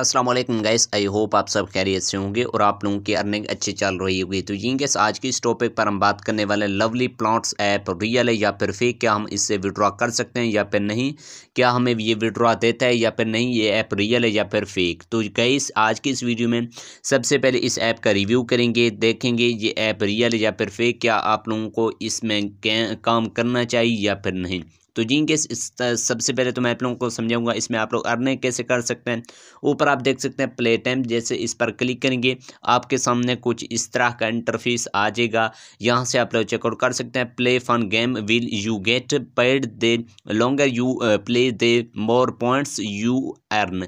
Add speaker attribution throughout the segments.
Speaker 1: Aslam guys I hope आप सब खैरियत से होंगे और आप लोगों की अर्निंग अच्छी चल रही होगी तो यहीं गैस आज की इस टॉपिक पर हम बात करने वाले लवली प्लांट्स ऐप रियल है या फिर फेक क्या हम इससे विड्रॉ कर सकते हैं या फिर नहीं क्या हमें ये विड्रॉ देता है या फिर नहीं ये ऐप रियल है या फिर फेक तो गाइस आज की इस वीडियो में सबसे पहले इस ऐप का रिव्यू करेंगे देखेंगे ये ऐप रियल है या फिर फेक क्या आप लोगों को इसमें काम करना चाहिए या फिर नहीं तो जी के सबसे पहले तो मैं आप लोगों को समझाऊंगा इसमें आप लोग अर्निंग कैसे कर सकते हैं ऊपर आप देख सकते हैं प्ले टाइम जैसे इस पर क्लिक करेंगे आपके सामने कुछ इस तरह का इंटरफेस आ जाएगा यहाँ से आप लोग चेकआउट कर सकते हैं play fun game will you get paid the longer you play the more points you earn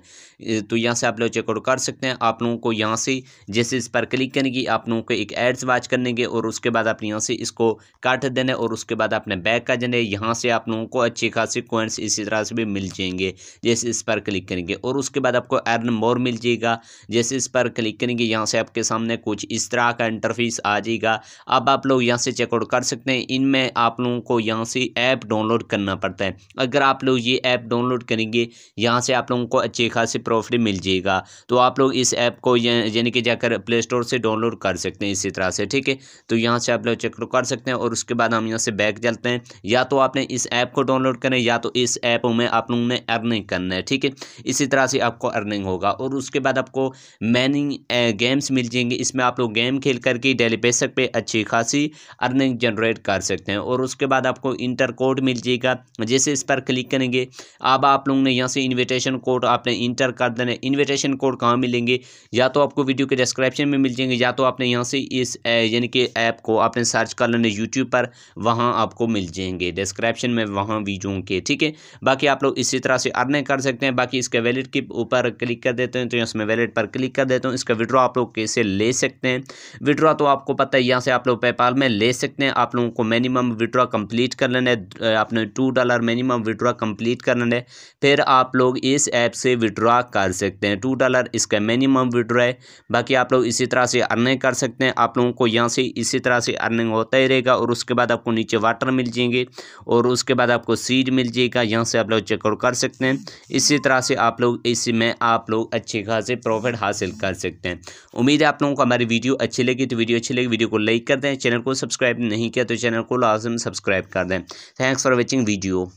Speaker 1: तो यहाँ से आप लोग चेकआउट कर सकते हैं आप लोगों को यहाँ से जैसे इस पर क्लिक करेंगे आप लोगों को एक एड्स वाच के और उसके बाद आप यहाँ से इसको काट देना और उसके बाद आपने बैग का देना है यहाँ से आप लोगों को अच्छी खासी कोइंस इसी तरह से भी मिल जाएंगे जैसे इस पर क्लिक करेंगे और उसके बाद आपको अर्न मोर मिल जाएगा जैसे इस पर क्लिक करेंगे यहाँ से आपके सामने कुछ इस तरह का इंटरफेस आ जाएगा अब आप लोग यहाँ से चेकआउट कर सकते हैं इनमें आप लोगों को यहाँ से ऐप डाउनलोड करना पड़ता है अगर आप लोग ये ऐप डाउनलोड करेंगे यहाँ से आप लोगों को अच्छे अच्छी खासी प्रॉफिट मिल जाएगा तो आप लोग इस ऐप को यानी कि जाकर प्ले स्टोर से डाउनलोड कर सकते हैं इसी तरह से ठीक है तो यहाँ से आप लोग चेक कर सकते हैं और उसके बाद हम यहाँ से बैक चलते हैं या तो आपने इस ऐप को डाउनलोड करें या तो इस ऐप में आप लोगों ने अर्निंग करना है ठीक है इसी तरह से आपको अर्निंग होगा और उसके बाद आपको मैनिंग गेम्स मिल जाएंगे इसमें आप लोग गेम खेल करके डेली बेसक पर अच्छी खासी अर्निंग जनरेट कर सकते हैं और उसके बाद आपको इंटर कोड मिल जाएगा जैसे इस पर क्लिक करेंगे अब आप लोगों ने यहाँ से इन्विटेशन कोड कोड आपने इंटर कर देना है इन्विटेशन कोड कहाँ मिलेंगे या तो आपको वीडियो के डिस्क्रिप्शन में मिल जाएंगे या तो आपने यहाँ से इस यानी कि ऐप को आपने सर्च कर लेना यूट्यूब पर वहाँ आपको मिल जाएंगे डिस्क्रिप्शन में वहाँ वीडियो के ठीक है बाकी आप लोग इसी तरह से अर्निंग कर सकते हैं बाकी इसके वैलेट के ऊपर क्लिक कर देते हैं तो यहाँ से वैलेट पर क्लिक कर देता हूँ इसका विड्रॉ आप लोग कैसे ले सकते हैं विड्रॉ तो आपको पता है यहाँ से आप लोग पेपाल में ले सकते हैं आप लोगों को मिनिमम विड्रॉ कंप्लीट कर लेना है आपने two dollar minimum withdraw complete कर लेना है फिर आप लोग इस ऐप ऐप से विड्रॉ कर सकते हैं टू डॉलर इसका मिनिमम विड्रॉ है बाकी आप लोग इसी तरह से अर्निंग कर सकते हैं आप लोगों को यहाँ से इसी तरह से अर्निंग होता ही रहेगा और उसके बाद आपको नीचे वाटर मिल जाएंगे और उसके बाद आपको सीड मिल जाएगा यहाँ से आप लोग चेकआउट कर सकते हैं इसी तरह से आप लोग इसी में आप लोग अच्छे खासे प्रॉफिट हासिल कर सकते हैं उम्मीद है आप लोगों को हमारी वीडियो अच्छी लगी तो वीडियो अच्छी लगी वीडियो को लाइक कर दें चैनल को सब्सक्राइब नहीं किया तो चैनल को लाजम सब्सक्राइब कर दें थैंक्स फॉर वॉचिंग वीडियो